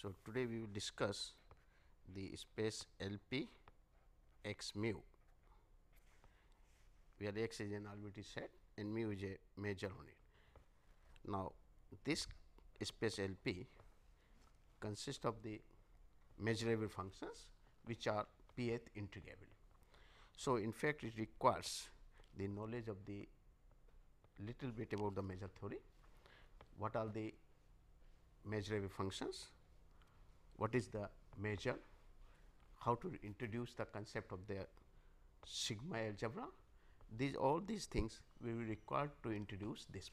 So, today we will discuss the space LP x mu where x is an arbitrary set and mu is a major on it. Now, this space LP consists of the measurable functions which are pth integrable. So, in fact, it requires the knowledge of the little bit about the measure theory, what are the measurable functions what is the measure, how to introduce the concept of the sigma algebra. These all these things we will require to introduce this.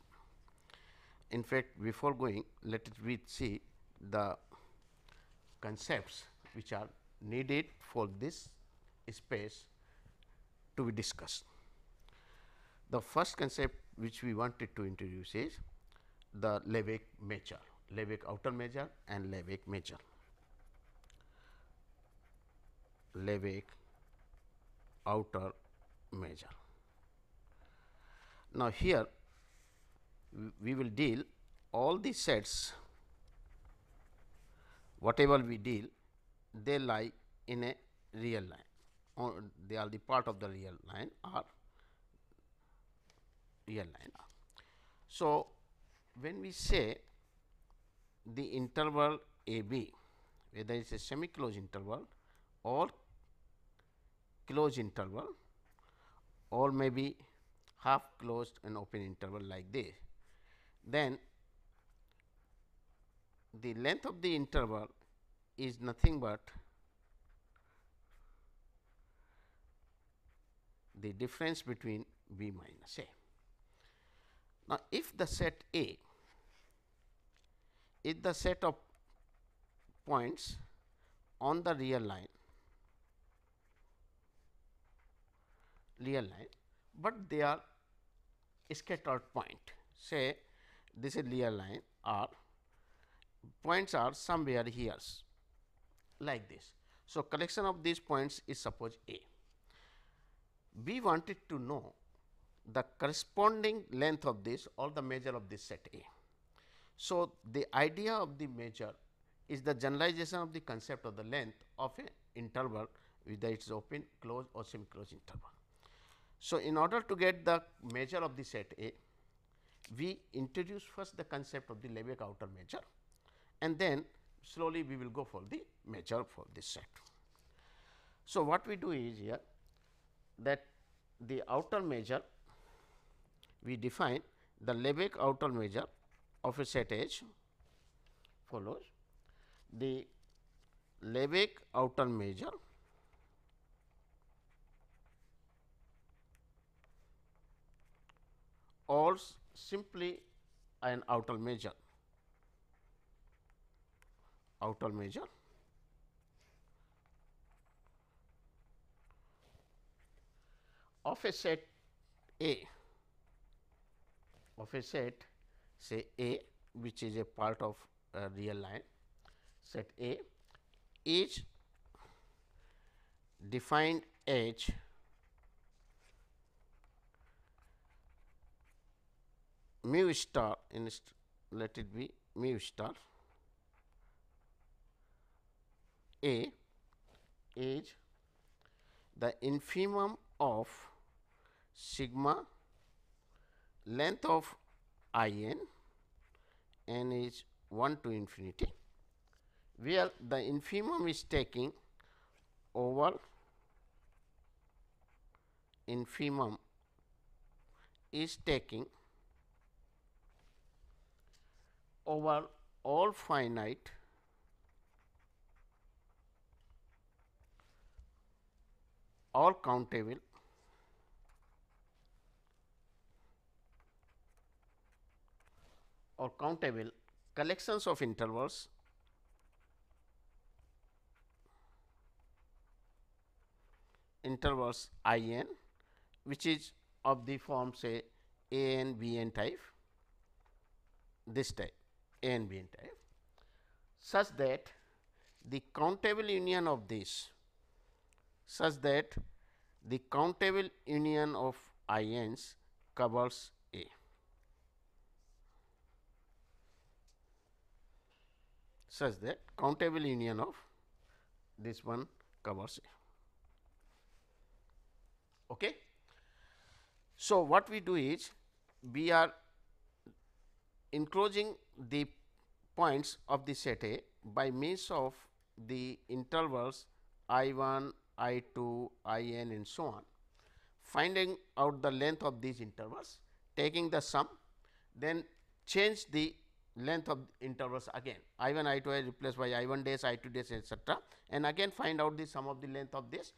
In fact, before going let us see the concepts which are needed for this space to be discussed. The first concept which we wanted to introduce is the Lebesgue measure, Lebesgue outer measure and Lebesgue measure. Lebesgue outer measure. Now, here we will deal all the sets whatever we deal they lie in a real line or they are the part of the real line or real line. So, when we say the interval a b whether it is a semi closed interval or closed interval or maybe half closed and open interval like this. Then the length of the interval is nothing but the difference between b minus a. Now, if the set A is the set of points on the real line real line, but they are scattered point. Say this is real line or points are somewhere here like this. So, collection of these points is suppose A. We wanted to know the corresponding length of this or the measure of this set A. So, the idea of the measure is the generalization of the concept of the length of an interval whether it is open, closed or semi closed interval. So, in order to get the measure of the set A, we introduce first the concept of the Lebesgue outer measure and then slowly we will go for the measure for this set. So, what we do is here that the outer measure we define the Lebesgue outer measure of a set H follows the Lebesgue outer measure or simply an outer measure outer measure of a set A of a set say A which is a part of a real line set A is defined H mu star in let it be mu star A is the infimum of sigma length of i n n is 1 to infinity where the infimum is taking over infimum is taking over all finite all countable or countable collections of intervals intervals i n which is of the form say a n b n type this type and bean such that the countable union of this such that the countable union of ions covers A. such that countable union of this one covers A. Okay. So, what we do is we are enclosing the points of the set A by means of the intervals I 1, I 2, I n and so on. Finding out the length of these intervals, taking the sum, then change the length of intervals again I 1 I 2 I replaced by I 1 dash I 2 dash etc. and again find out the sum of the length of this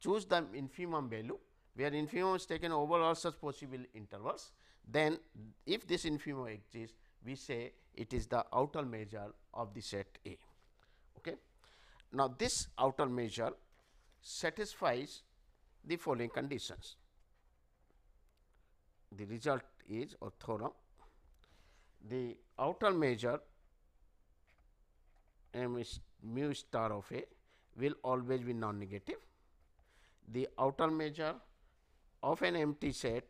choose the infimum value where infimum is taken over all such possible intervals then if this infimum exists we say it is the outer measure of the set A. Okay. Now, this outer measure satisfies the following conditions. The result is or theorem the outer measure m is mu star of A will always be non negative. The outer measure of an empty set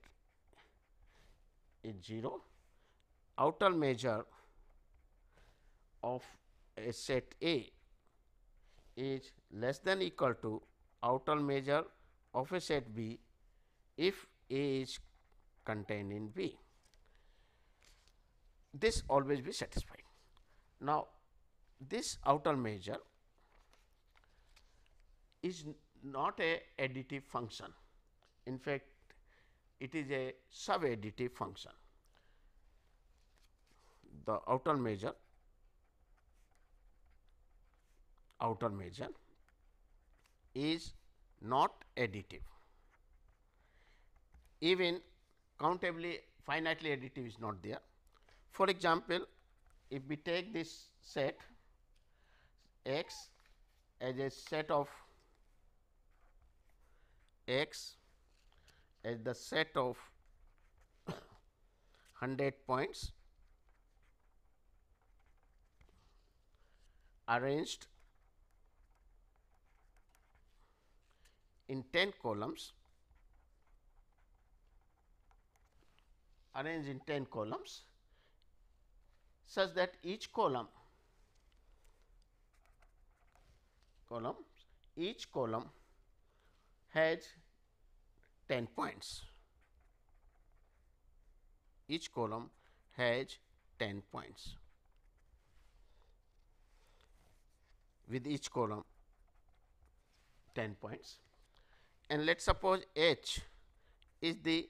is 0 outer measure of a set A is less than equal to outer measure of a set B if A is contained in B. This always be satisfied. Now, this outer measure is not a additive function. In fact, it is a sub-additive function. The outer measure, outer measure is not additive. Even countably finitely additive is not there. For example, if we take this set x as a set of x as the set of 100 points arranged in 10 columns arranged in 10 columns such that each column column each column has 10 points. Each column has 10 points. With each column 10 points and let us suppose H is the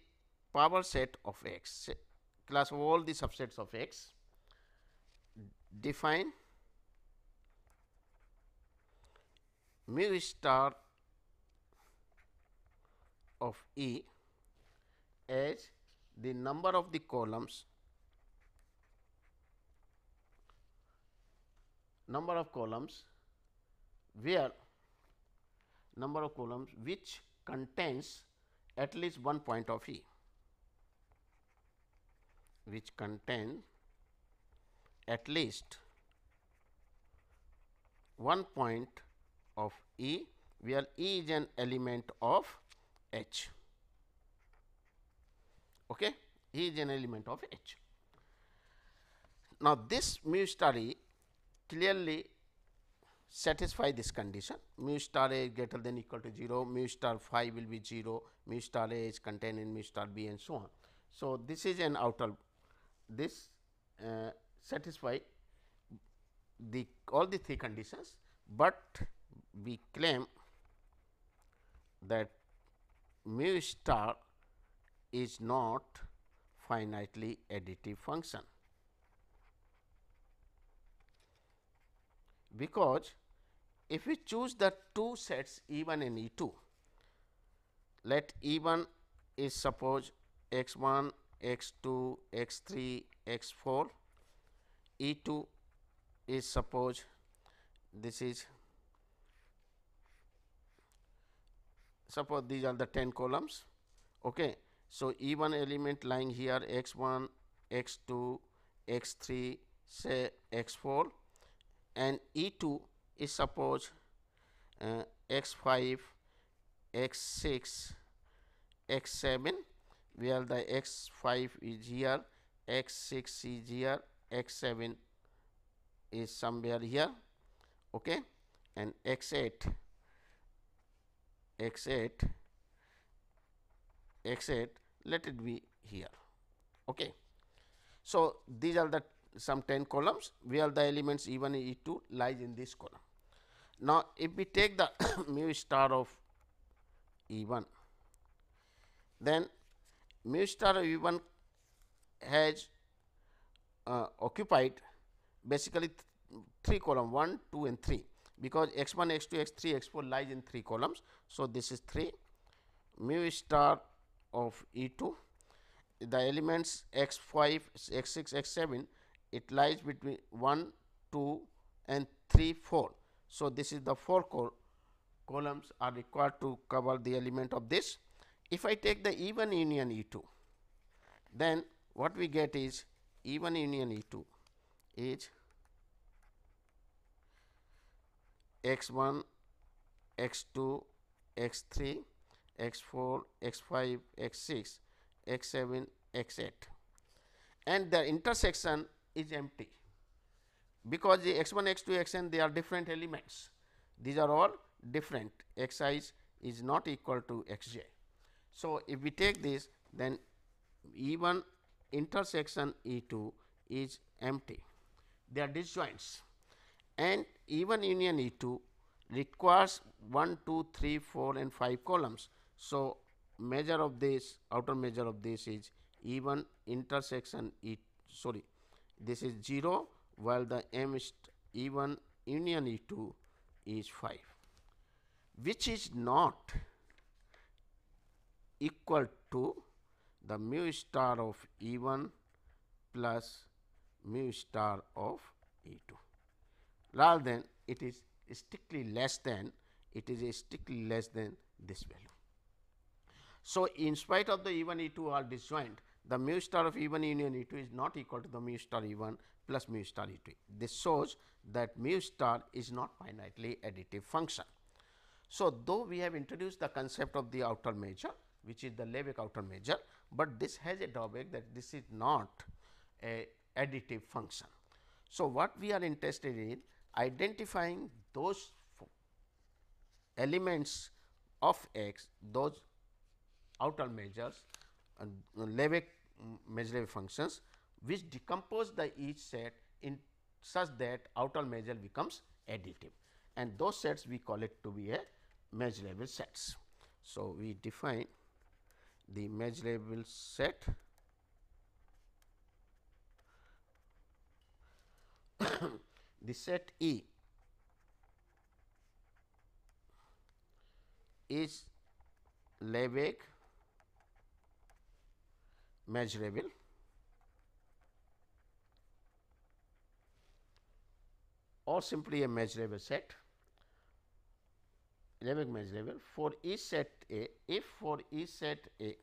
power set of X class of all the subsets of X define mu star of E as the number of the columns number of columns where number of columns which contains at least one point of E which contain at least one point of E where E is an element of H. Okay? He is an element of H. Now, this mu star e clearly satisfy this condition mu star A is greater than equal to 0, mu star phi will be 0, mu star A is contained in mu star B and so on. So, this is an outer this uh, satisfy the all the three conditions, but we claim that mu star is not finitely additive function, because if we choose the two sets E 1 and E 2, let E 1 is suppose x 1, x 2, x 3, x 4, E 2 is suppose this is suppose these are the 10 columns. Okay. So, E 1 element lying here x 1, x 2, x 3, say x 4 and E 2 is suppose uh, x 5, x 6, x 7 where the x 5 is here, x 6 is here, x 7 is somewhere here okay, and x 8 x8 x8 let it be here. Okay. So, these are the some 10 columns where the elements e1 and e2 lies in this column. Now, if we take the mu star of e1 then mu star of e1 has uh, occupied basically th 3 column 1, 2 and 3 because x 1 x 2 x 3 x 4 lies in 3 columns. So, this is 3 mu star of E 2 the elements x 5 x 6 x 7 it lies between 1 2 and 3 4. So, this is the 4 col columns are required to cover the element of this. If I take the even union E 2 then what we get is even union E 2 is x1 x2 x3 x4 x5 x6 x7 x8 and the intersection is empty because the x1 x2 xn they are different elements these are all different xi is not equal to xj. So, if we take this then E1 intersection E2 is empty they are disjoints and even union E2 requires 1, 2, 3, 4 and 5 columns. So, measure of this outer measure of this is even intersection E sorry this is 0 while the M is even union E2 is 5 which is not equal to the mu star of E1 plus mu star of E2 rather than it is strictly less than it is strictly less than this value. So, in spite of the E 1 E 2 are disjoint the mu star of E 1 union E 2 is not equal to the mu star E 1 plus mu star E 2. This shows that mu star is not finitely additive function. So, though we have introduced the concept of the outer measure which is the Lebesgue outer measure, but this has a drawback that this is not a additive function. So, what we are interested in identifying those elements of x those outer measures and uh, Lebesgue mm, Measure functions which decompose the each set in such that outer measure becomes additive and those sets we call it to be a measurable sets. So, we define the measurable set the set E is Lebesgue measurable or simply a measurable set Lebesgue measurable for each set A if for each set A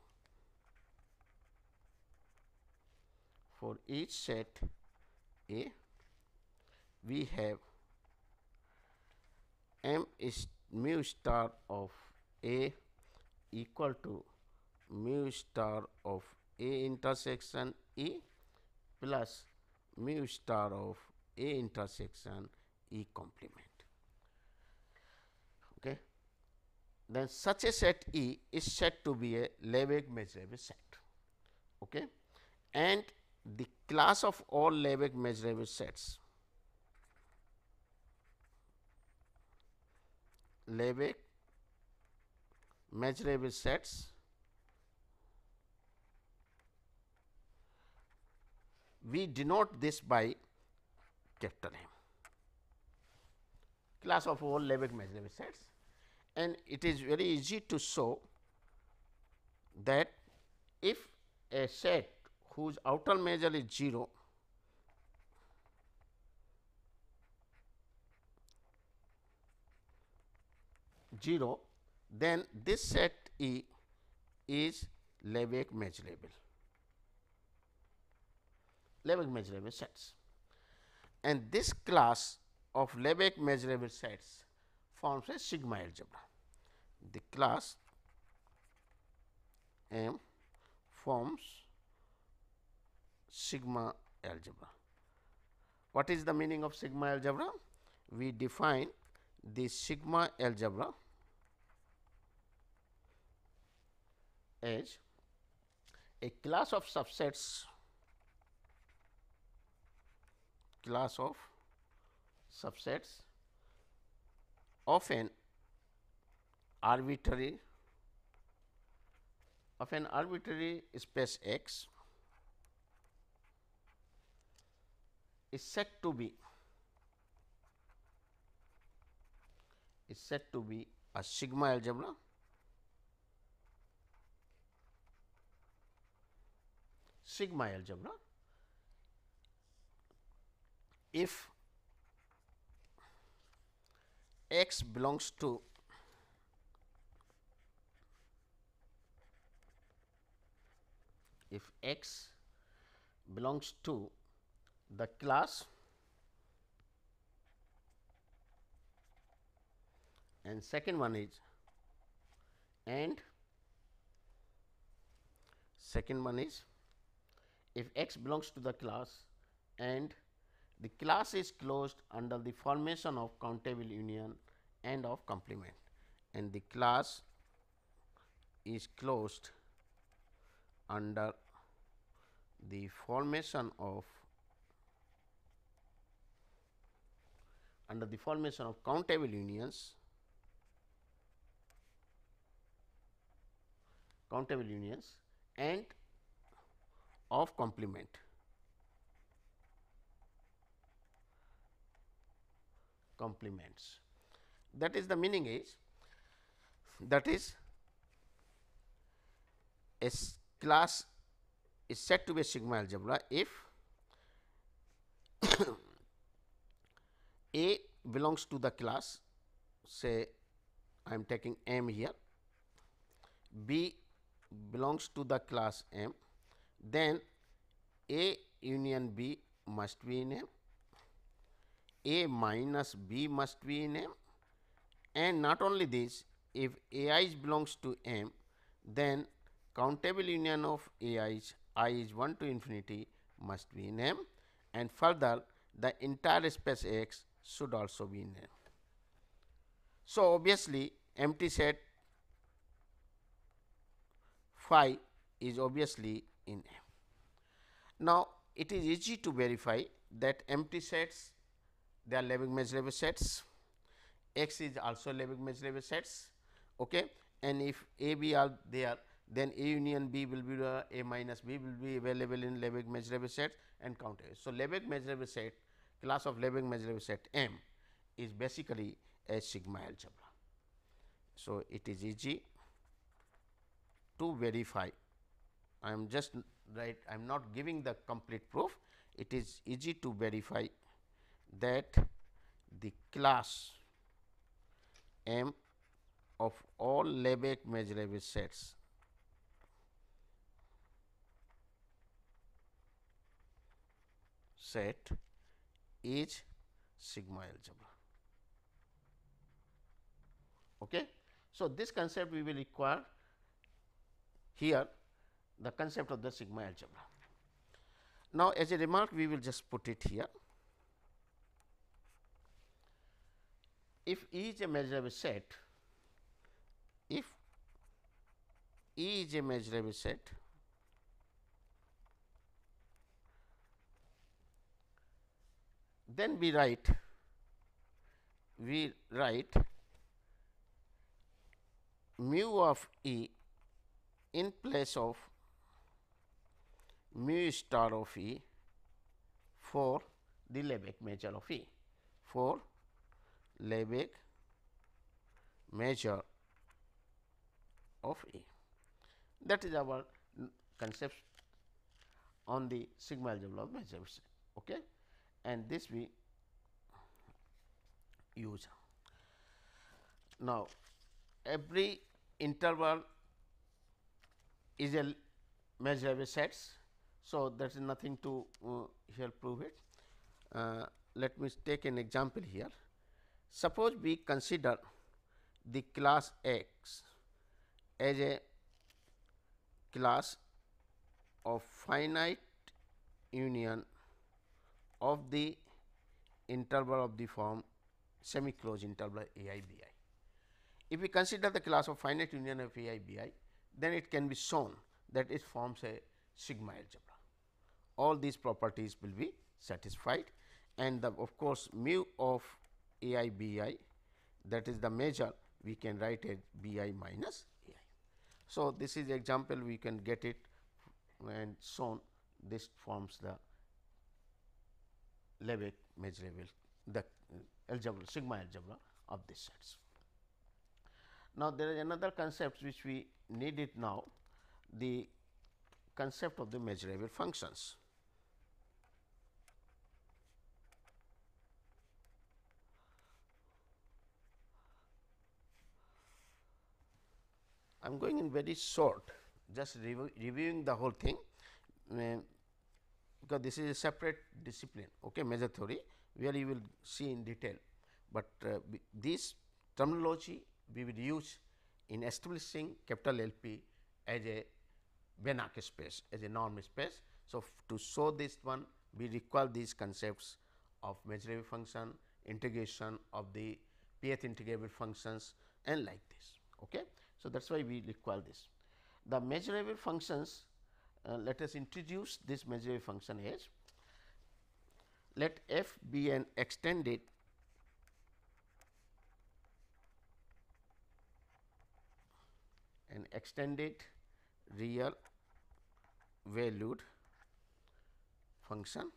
for each set A we have m is mu star of A equal to mu star of A intersection E plus mu star of A intersection E complement. Okay. Then such a set E is said to be a Lebesgue measurable set. Okay. And the class of all Lebesgue measurable sets Lebesgue, measurable sets we denote this by capital M class of all Lebesgue measurable sets and it is very easy to show that if a set whose outer measure is 0 0, then this set E is Lebesgue measurable, Lebesgue measurable sets. And this class of Lebesgue measurable sets forms a sigma algebra. The class M forms sigma algebra. What is the meaning of sigma algebra? We define the sigma algebra is a class of subsets class of subsets of an arbitrary of an arbitrary space X is said to be is said to be a sigma algebra sigma algebra if x belongs to if x belongs to the class and second one is and second one is if x belongs to the class and the class is closed under the formation of countable union and of complement and the class is closed under the formation of under the formation of countable unions countable unions and of complement. complements. That is the meaning is that is a class is said to be a sigma algebra if A belongs to the class say I am taking M here, B belongs to the class M then A union B must be in M, A minus B must be in M and not only this if A i belongs to M then countable union of i is 1 to infinity must be in M and further the entire space X should also be in M. So, obviously empty set phi is obviously in M. Now, it is easy to verify that empty sets they are lebesgue measurable sets, X is also lebesgue measurable sets okay. and if A B are there then A union B will be uh, A minus B will be available in lebesgue measurable sets and counter. So, lebesgue measurable set class of lebesgue measurable set M is basically a sigma algebra. So, it is easy to verify I am just right I am not giving the complete proof it is easy to verify that the class M of all Lebesgue measurable sets set is sigma algebra. Okay. So, this concept we will require here the concept of the sigma algebra. Now, as a remark we will just put it here. If E is a measurable set, if E is a measurable set, then we write we write mu of E in place of mu star of E for the Lebesgue measure of E for Lebesgue measure of E. That is our concept on the sigma algebra of measures. Okay? And this we use. Now, every interval is a measurable sets so, there is nothing to uh, here prove it. Uh, let me take an example here. Suppose we consider the class X as a class of finite union of the interval of the form semi closed interval AIBI. If we consider the class of finite union of AIBI, then it can be shown that it forms a sigma algebra all these properties will be satisfied and the, of course, mu of A i b i that is the measure we can write as b i minus a i. So, this is example we can get it and so this forms the Lebesgue measurable the algebra sigma algebra of this sets. Now, there is another concept which we need it now the concept of the measurable functions. I am going in very short just reviewing the whole thing uh, because this is a separate discipline okay measure theory where you will see in detail but uh, this terminology we will use in establishing capital LP as a Banach space as a norm space. So, to show this one we require these concepts of measurable function, integration of the pth integrable functions and like this. Okay. So, that is why we require this. The measurable functions uh, let us introduce this measurable function as let f be an extended an extended real valued function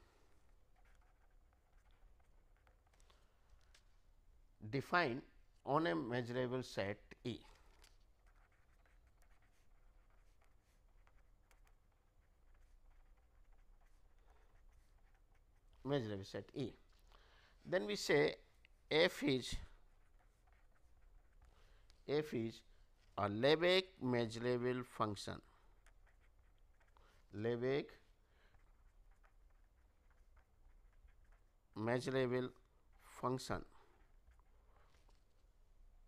defined on a measurable set E. measurable set E. Then we say F is F is a Lebesgue measurable function. Lebesgue measurable function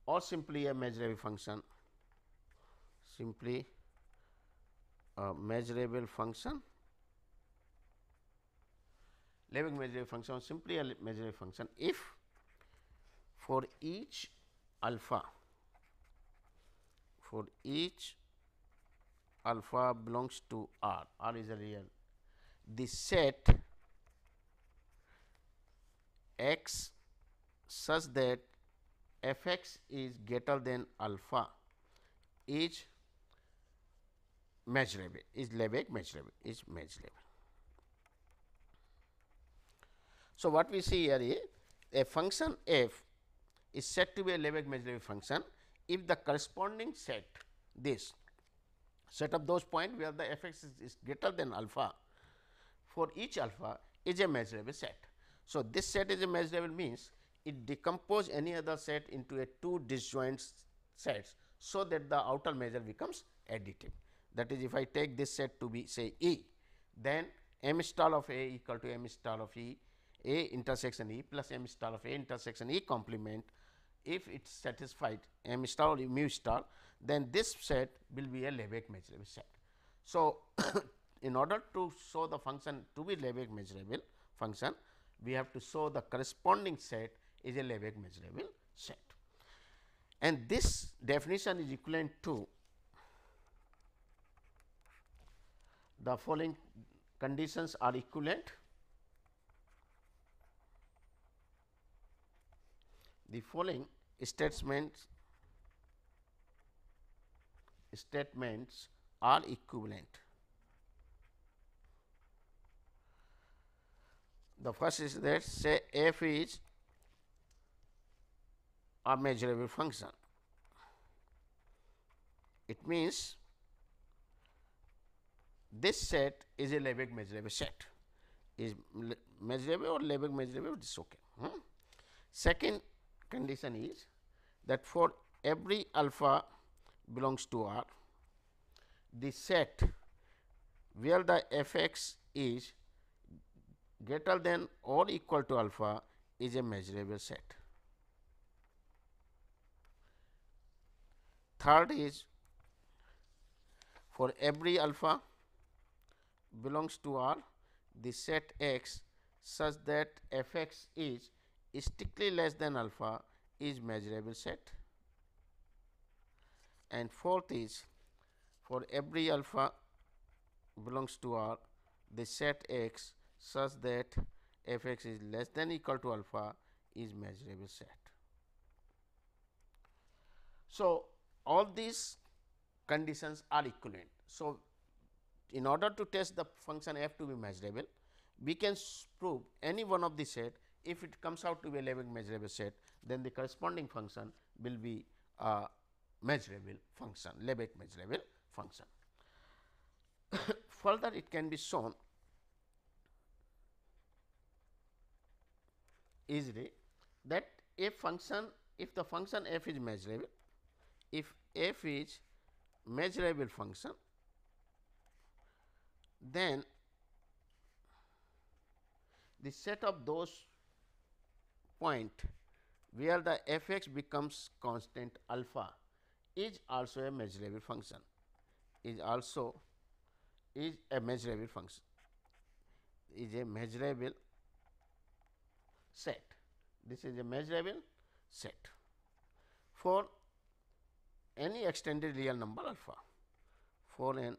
or simply a measurable function simply a measurable function Lebesgue measure function simply a measure function if for each alpha for each alpha belongs to R, R is a real the set x such that f x is greater than alpha is measurable is Lebesgue measurable is measurable. So, what we see here is a function f is said to be a lebesgue measurable function if the corresponding set this set of those points where the f x is, is greater than alpha for each alpha is a measurable set. So, this set is a measurable means it decompose any other set into a two disjoint sets. So, that the outer measure becomes additive that is if I take this set to be say E then m star of A equal to m star of E a intersection E plus m star of A intersection E complement if it satisfied m star or mu star then this set will be a Lebesgue measurable set. So, in order to show the function to be Lebesgue measurable function we have to show the corresponding set is a Lebesgue measurable set and this definition is equivalent to the following conditions are equivalent the following statements statements are equivalent. The first is that say f is a measurable function. It means this set is a Lebesgue measurable set. Is measurable or Lebesgue measurable? It is okay. Hmm? Second, condition is that for every alpha belongs to R, the set where the f x is greater than or equal to alpha is a measurable set. Third is for every alpha belongs to R the set x such that f x is strictly less than alpha is measurable set and fourth is for every alpha belongs to R the set X such that f x is less than equal to alpha is measurable set. So, all these conditions are equivalent. So, in order to test the function f to be measurable, we can prove any one of the set if it comes out to be a Lebesgue measurable set, then the corresponding function will be a uh, measurable function, Lebesgue measurable function. Further, it can be shown easily that a function, if the function f is measurable, if f is measurable function, then the set of those point where the f x becomes constant alpha is also a measurable function is also is a measurable function is a measurable set this is a measurable set for any extended real number alpha for an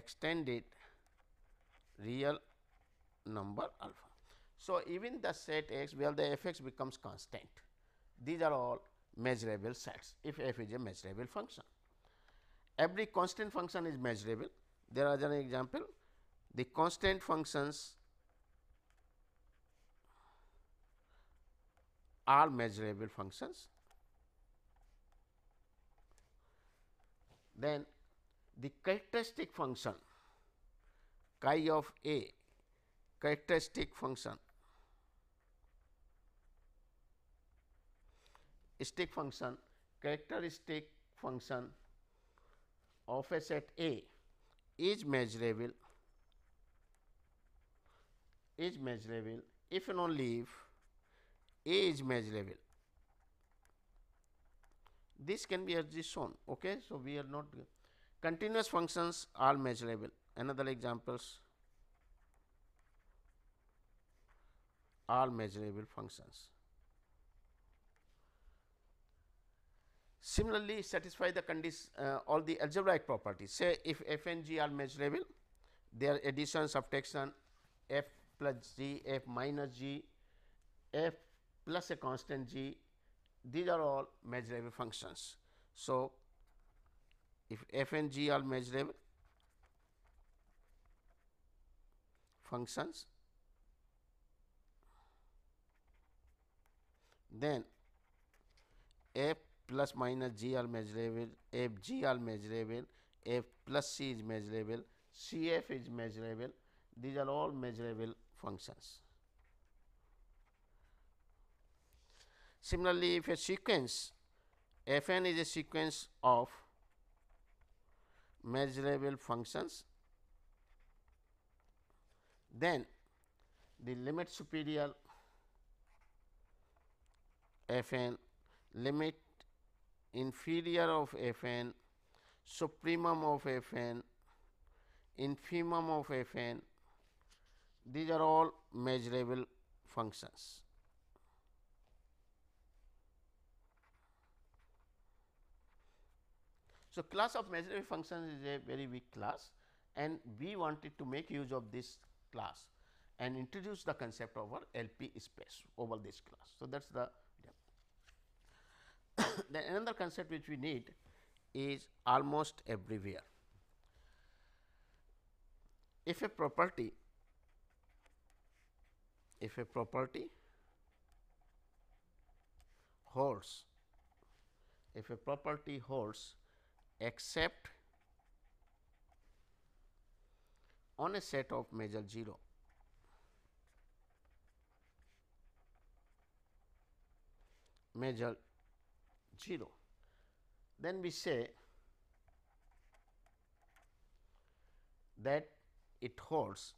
extended real number alpha so, even the set x where the f x becomes constant, these are all measurable sets if f is a measurable function. Every constant function is measurable. There are an example, the constant functions are measurable functions. Then the characteristic function chi of a characteristic function stick function characteristic function of a set A is measurable is measurable if and only if A is measurable. This can be as this shown. Okay, so we are not continuous functions are measurable. Another examples are measurable functions. Similarly, satisfy the condition uh, all the algebraic properties say if f and g are measurable their addition subtraction f plus g f minus g f plus a constant g these are all measurable functions. So, if f and g are measurable functions then f plus minus G are measurable, F G are measurable, F plus C is measurable, C F is measurable. These are all measurable functions. Similarly, if a sequence f n is a sequence of measurable functions, then the limit superior f n limit inferior of Fn, supremum of Fn, infimum of Fn, these are all measurable functions. So, class of measurable functions is a very weak class and we wanted to make use of this class and introduce the concept our LP space over this class. So, that is the then another concept which we need is almost everywhere. If a property if a property holds if a property holds except on a set of measure 0 measure 0. Then we say that it holds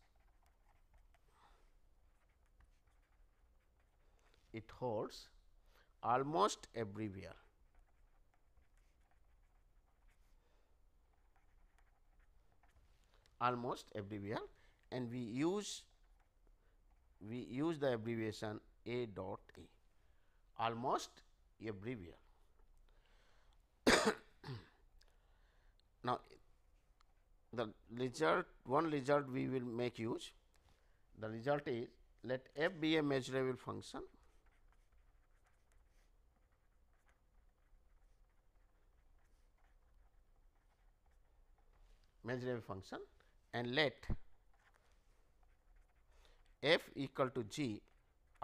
it holds almost everywhere. almost everywhere and we use we use the abbreviation a dot a almost everywhere Now, the result one result we will make use the result is let f be a measurable function measurable function and let f equal to g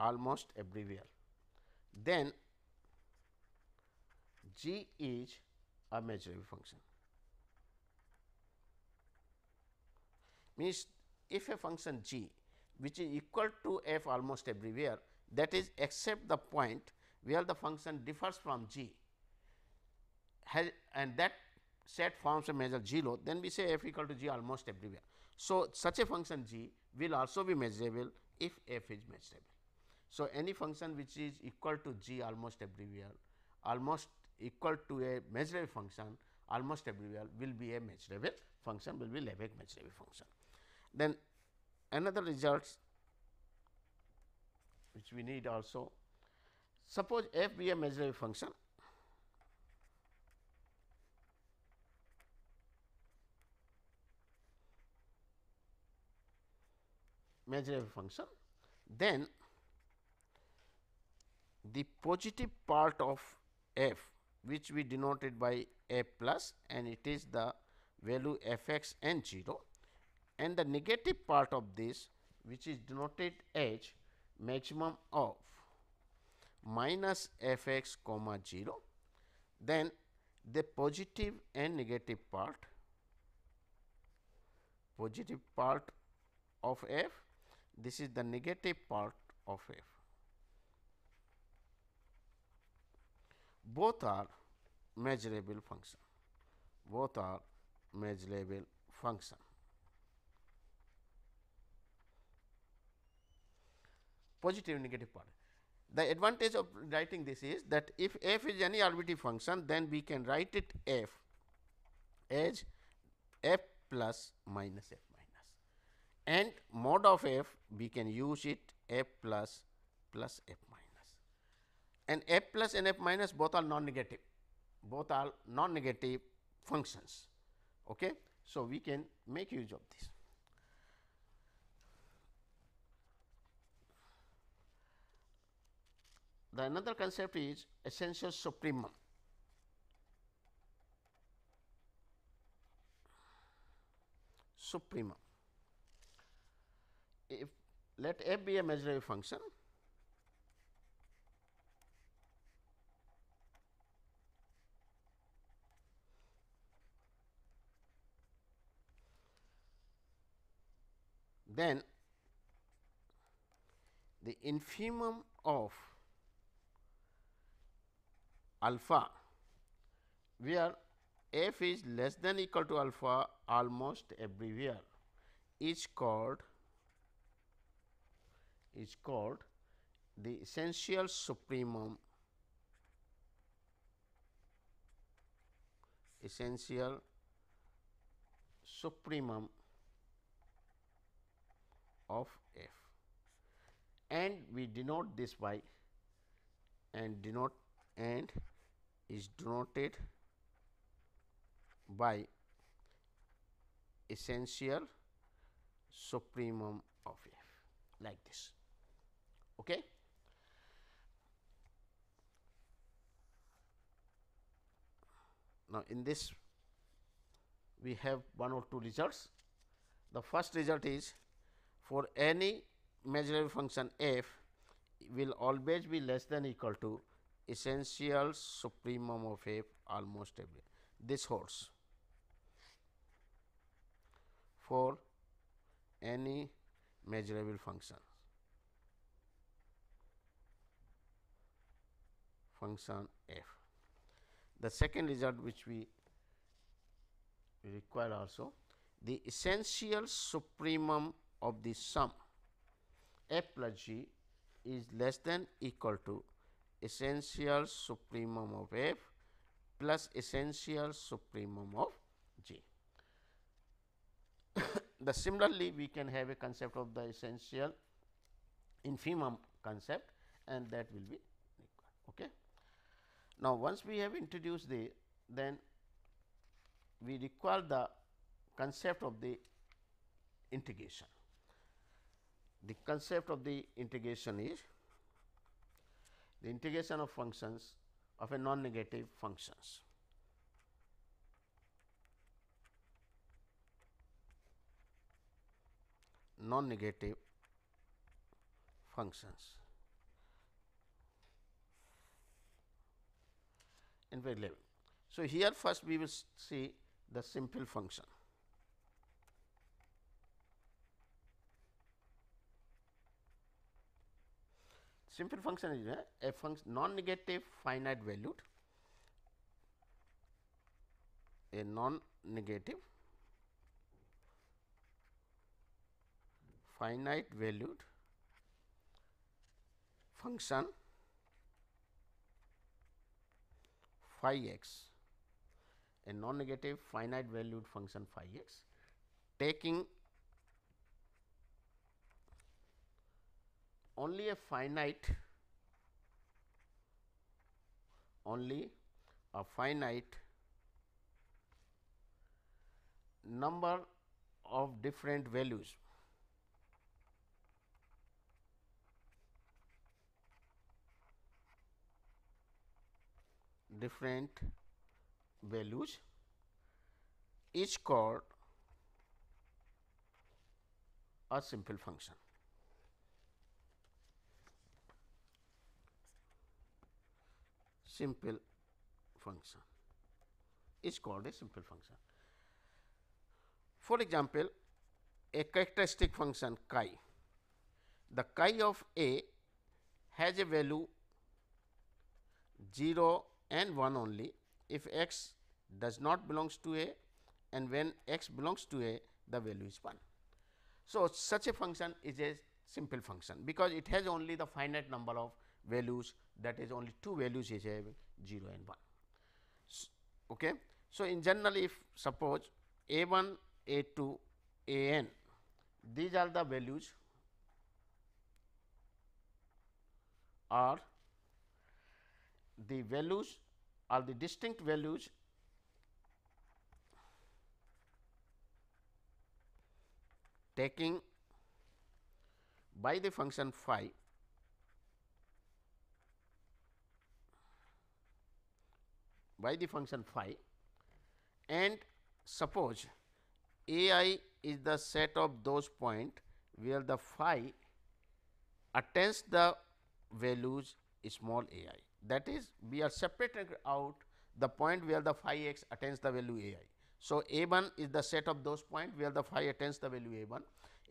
almost everywhere. Then g is a measurable function. means if a function g which is equal to f almost everywhere that is except the point where the function differs from g has, and that set forms a measure 0 then we say f equal to g almost everywhere. So, such a function g will also be measurable if f is measurable. So, any function which is equal to g almost everywhere almost equal to a measurable function almost everywhere will be a measurable function will be Lebesgue measurable function. Then another result which we need also. Suppose f be a measurable function measurable function then the positive part of f which we denoted by a plus and it is the value f x 0 and the negative part of this which is denoted as maximum of minus f x comma 0 then the positive and negative part positive part of f this is the negative part of f both are measurable function both are measurable function positive negative part. The advantage of writing this is that if f is any arbitrary function then we can write it f as f plus minus f minus and mod of f we can use it f plus plus f minus and f plus and f minus both are non-negative both are non-negative functions. Okay? So, we can make use of this. the another concept is essential supremum. Supremum. If let f be a measurable function, then the infimum of alpha where f is less than equal to alpha almost everywhere is called is called the essential supremum essential supremum of f and we denote this by and denote and is denoted by essential supremum of f like this. Okay. Now, in this we have one or two results. The first result is for any measurable function f will always be less than equal to essentials supremum of f almost every this holds for any measurable function function f. The second result which we require also the essential supremum of the sum f plus g is less than equal to essential supremum of f plus essential supremum of j. the similarly, we can have a concept of the essential infimum concept and that will be required. Okay. Now, once we have introduced the then we require the concept of the integration. The concept of the integration is the integration of functions of a non-negative functions. non-negative functions in fact So, here first we will see the simple function. simple function is a, a function non negative finite valued a non negative finite valued function phi x a non negative finite valued function phi x taking only a finite only a finite number of different values different values Each called a simple function. simple function is called a simple function. For example, a characteristic function chi. The chi of A has a value 0 and 1 only if x does not belongs to A and when x belongs to A the value is 1. So, such a function is a simple function because it has only the finite number of values that is only two values is having 0 and 1. So, okay. so, in general if suppose a 1, a 2, a n these are the values are the values are the distinct values taking by the function phi by the function phi and suppose ai is the set of those point where the phi attains the values small ai that is we are separating out the point where the phi x attains the value ai. So, a 1 is the set of those point where the phi attains the value a 1,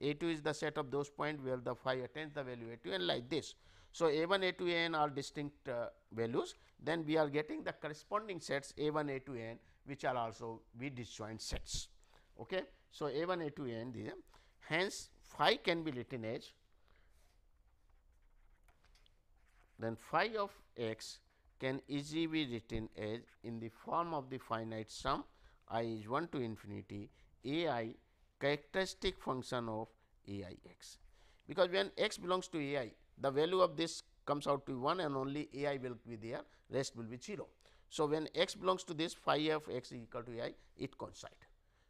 a 2 is the set of those point where the phi attains the value a 2 and like this. So, a 1 a 2 a n are distinct uh, values then we are getting the corresponding sets a 1 a 2 a n which are also be disjoint sets. Okay. So, a 1 a 2 a n these hence phi can be written as then phi of x can easily be written as in the form of the finite sum i is 1 to infinity a i characteristic function of a i x. Because when x belongs to a i the value of this comes out to 1 and only a i will be there rest will be 0. So, when x belongs to this phi of x is equal to a i it coincide.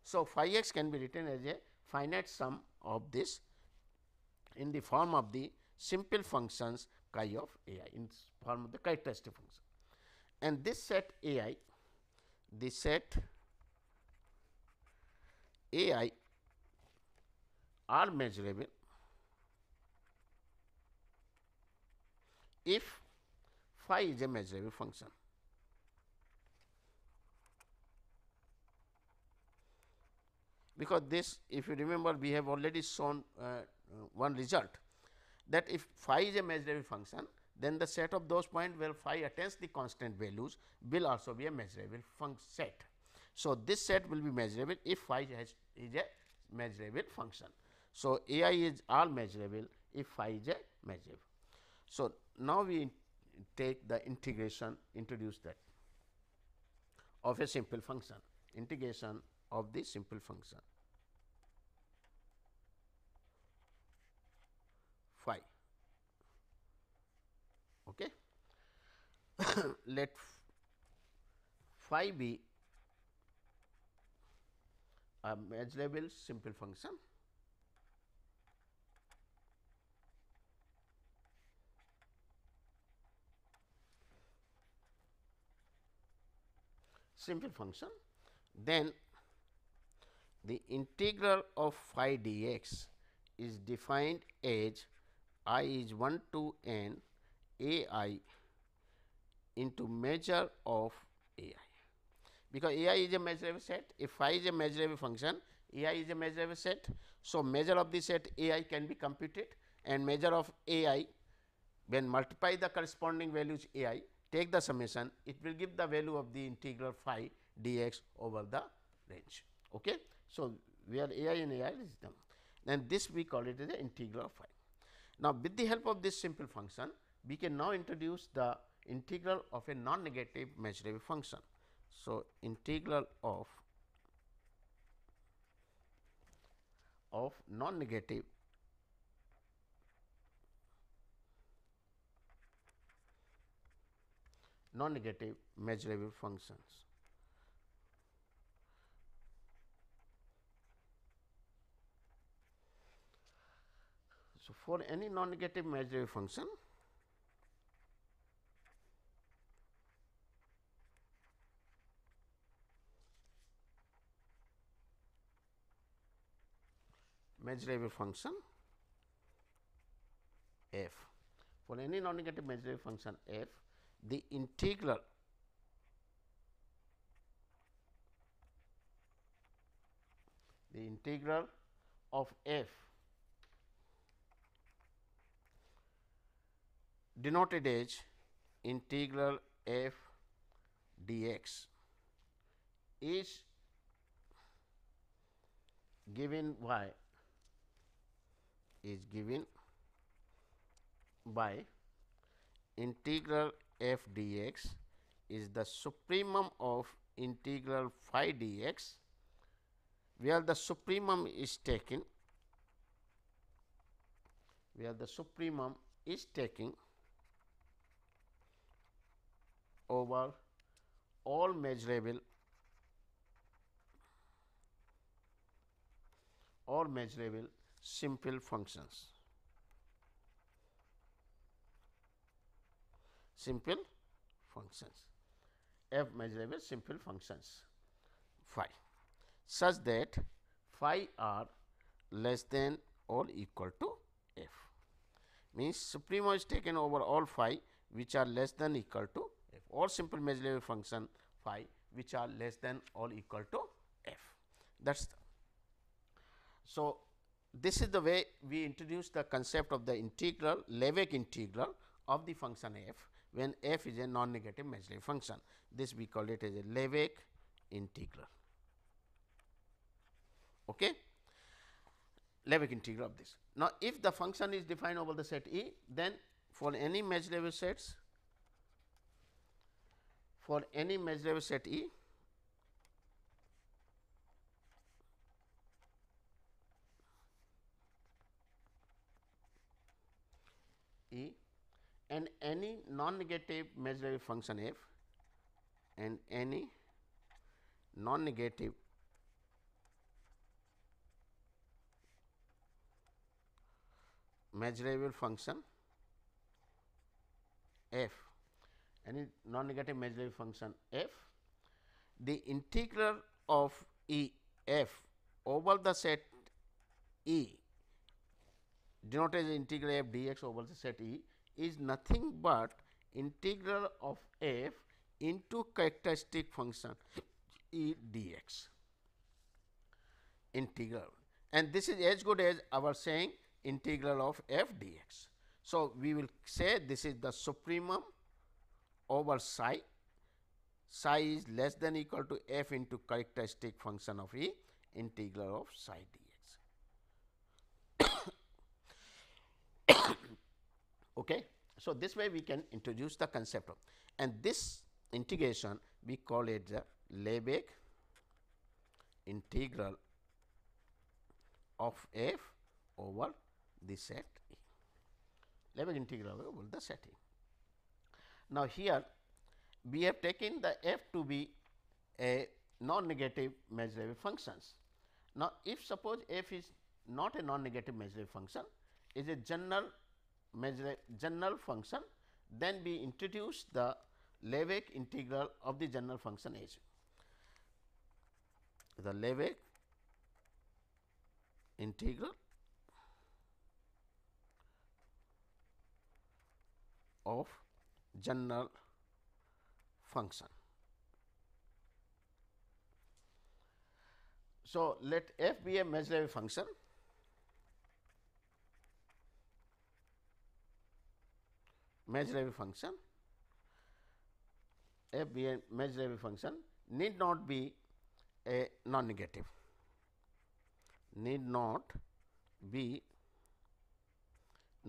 So, phi x can be written as a finite sum of this in the form of the simple functions chi of a i in form of the characteristic function. And this set a i the set a i are measurable if phi is a measurable function. Because this if you remember we have already shown uh, uh, one result that if phi is a measurable function then the set of those points where phi attains the constant values will also be a measurable function set. So, this set will be measurable if phi has, is a measurable function. So, A i is all measurable if phi is a measurable so, now we take the integration introduce that of a simple function integration of the simple function phi okay let phi be a measurable simple function simple function, then the integral of phi dx is defined as i is 1 to n a i into measure of a i. Because a i is a measurable set, if phi is a measurable function, a i is a measurable set. So, measure of the set a i can be computed and measure of a i when multiply the corresponding values a i take the summation it will give the value of the integral phi dx over the range. Okay. So, where ai and ai is done then this we call it as the integral phi. Now, with the help of this simple function we can now introduce the integral of a non negative measurable function. So, integral of of non negative non-negative measurable functions. So, for any non-negative measurable function, measurable function f. For any non-negative measurable function f, the integral the integral of f denoted as integral f dx is given by is given by integral f dx is the supremum of integral phi dx where the supremum is taken where the supremum is taking over all measurable all measurable simple functions. simple functions f measurable simple functions phi such that phi are less than or equal to f means supremo is taken over all phi which are less than equal to f or simple measurable function phi which are less than or equal to f that's so this is the way we introduce the concept of the integral Lebesgue integral of the function f when f is a non-negative Mesley function. This we call it as a Lebesgue integral. Okay? Lebesgue integral of this. Now, if the function is defined over the set E, then for any Mesley sets, for any Mesley set E, and any non-negative measurable function f and any non-negative measurable function f any non-negative measurable function f the integral of e f over the set e denoted as integral f dx over the set e is nothing but integral of f into characteristic function e dx integral and this is as good as our saying integral of f dx. So, we will say this is the supremum over psi, psi is less than equal to f into characteristic function of e integral of psi d. Okay. So, this way we can introduce the concept of and this integration we call it the Lebesgue integral of f over the set E. Lebesgue integral over the set E. Now, here we have taken the f to be a non-negative measurable functions. Now, if suppose f is not a non-negative measurable function, is a general general function then we introduce the Lebesgue integral of the general function h. The Lebesgue integral of general function. So, let f be a Meslevy function Measurable function a measurable function need not be a non negative need not be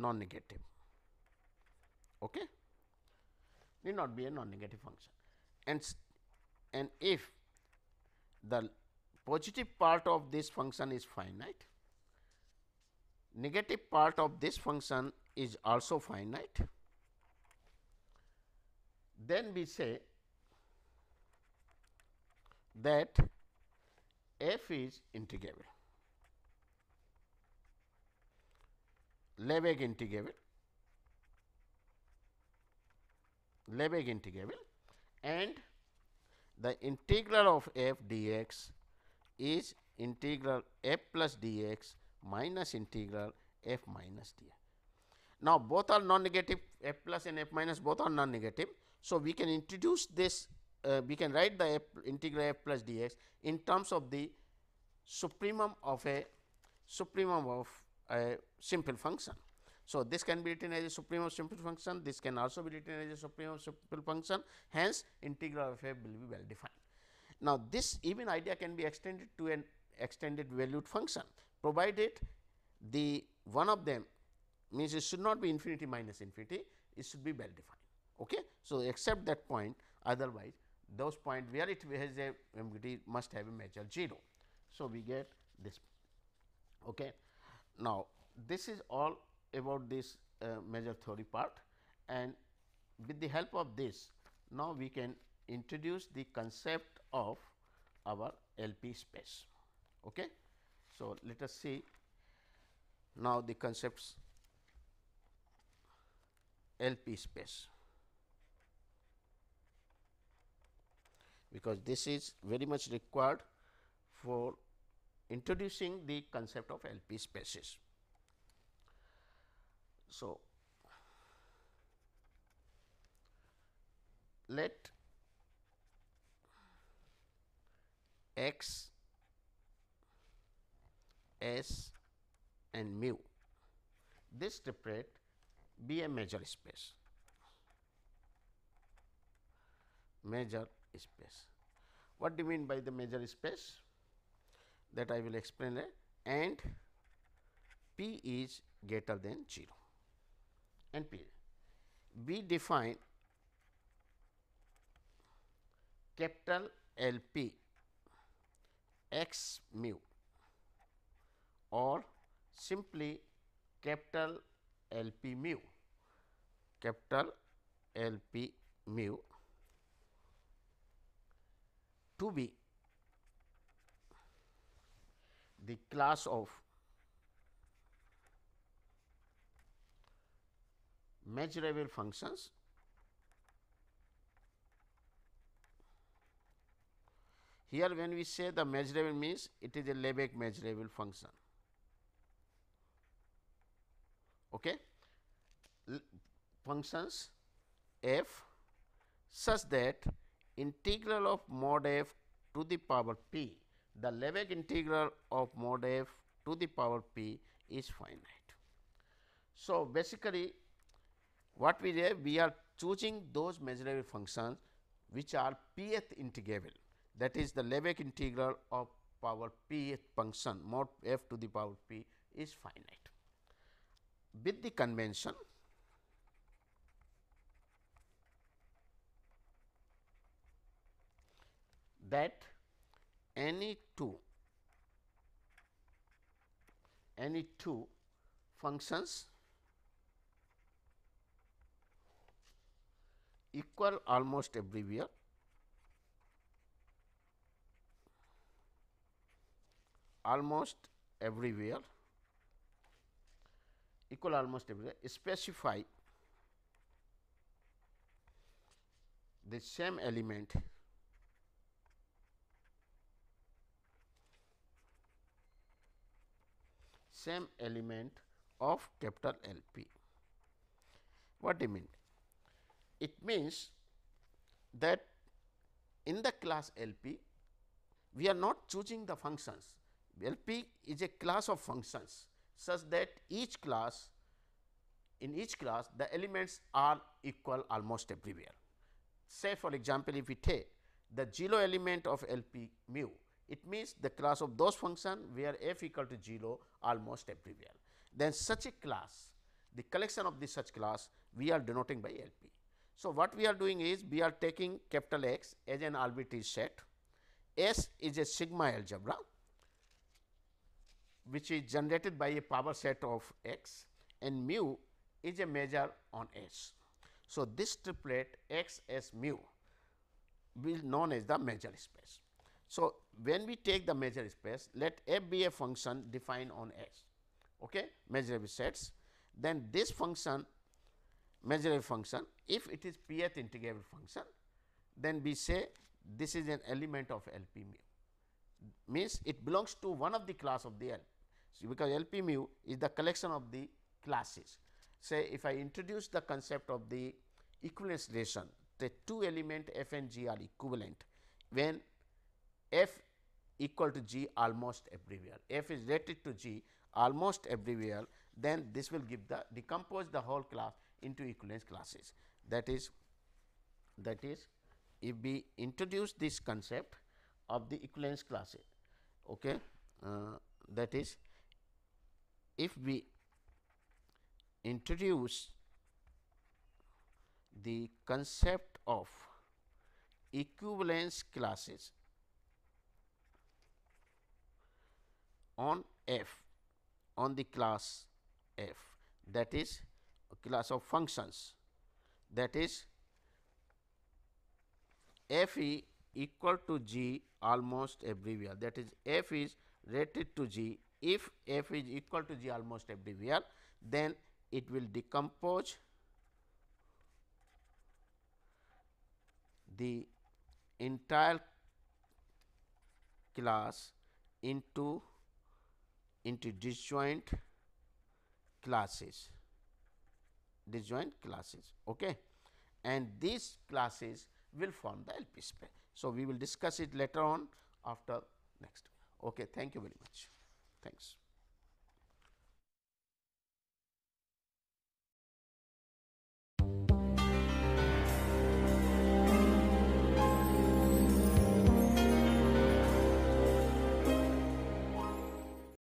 non negative okay need not be a non negative function and and if the positive part of this function is finite negative part of this function is also finite then we say that f is integrable, Lebesgue integrable, Lebesgue integrable and the integral of f dx is integral f plus dx minus integral f minus dx. Now, both are non-negative f plus and f minus both are non-negative. So, we can introduce this uh, we can write the f integral f plus dx in terms of the supremum of a supremum of a simple function. So, this can be written as a supremum of simple function, this can also be written as a supremum of simple function, hence integral of f will be well defined. Now, this even idea can be extended to an extended valued function, provided the one of them means it should not be infinity minus infinity, it should be well defined. Okay? So, except that point otherwise those point where it has a must have a major 0. So, we get this. Okay? Now, this is all about this uh, measure theory part and with the help of this now we can introduce the concept of our LP space. Okay? So, let us see now the concepts LP space. because this is very much required for introducing the concept of LP spaces. So, let x, s and mu this triplet be a major space. Major space. What do you mean by the measure space? That I will explain it. and P is greater than 0 and P. We define capital LP x mu or simply capital LP mu capital LP mu to be the class of measurable functions Here when we say the measurable means it is a Lebesgue measurable function. Okay? L functions f such that integral of mod f to the power p the Lebesgue integral of mod f to the power p is finite. So, basically what we have we are choosing those measurable functions which are pth integrable that is the Lebesgue integral of power pth function mod f to the power p is finite with the convention that any two any two functions equal almost everywhere almost everywhere equal almost everywhere specify the same element same element of capital LP. What do you mean? It means that in the class LP, we are not choosing the functions. LP is a class of functions such that each class in each class the elements are equal almost everywhere. Say for example, if we take the 0 element of LP mu it means the class of those function where f equal to 0 almost everywhere. Then such a class, the collection of this such class we are denoting by LP. So, what we are doing is we are taking capital X as an arbitrary set, S is a sigma algebra which is generated by a power set of X and mu is a measure on S. So, this triplet X S mu will known as the measure space. So, when we take the measure space, let f be a function defined on S, okay, measurable sets. Then this function, measurable function, if it is pth integrable function, then we say this is an element of LP mu, means it belongs to one of the class of the L, so, because LP mu is the collection of the classes. Say if I introduce the concept of the equivalence relation, the two element f and g are equivalent when f equal to g almost everywhere. f is related to g almost everywhere, then this will give the decompose the whole class into equivalence classes. That is, that is if we introduce this concept of the equivalence classes, okay, uh, that is if we introduce the concept of equivalence classes on f on the class f that is a class of functions that is f e equal to g almost everywhere that is f is rated to g if f is equal to g almost everywhere then it will decompose the entire class into into disjoint classes disjoint classes okay and these classes will form the lp space so we will discuss it later on after next okay thank you very much thanks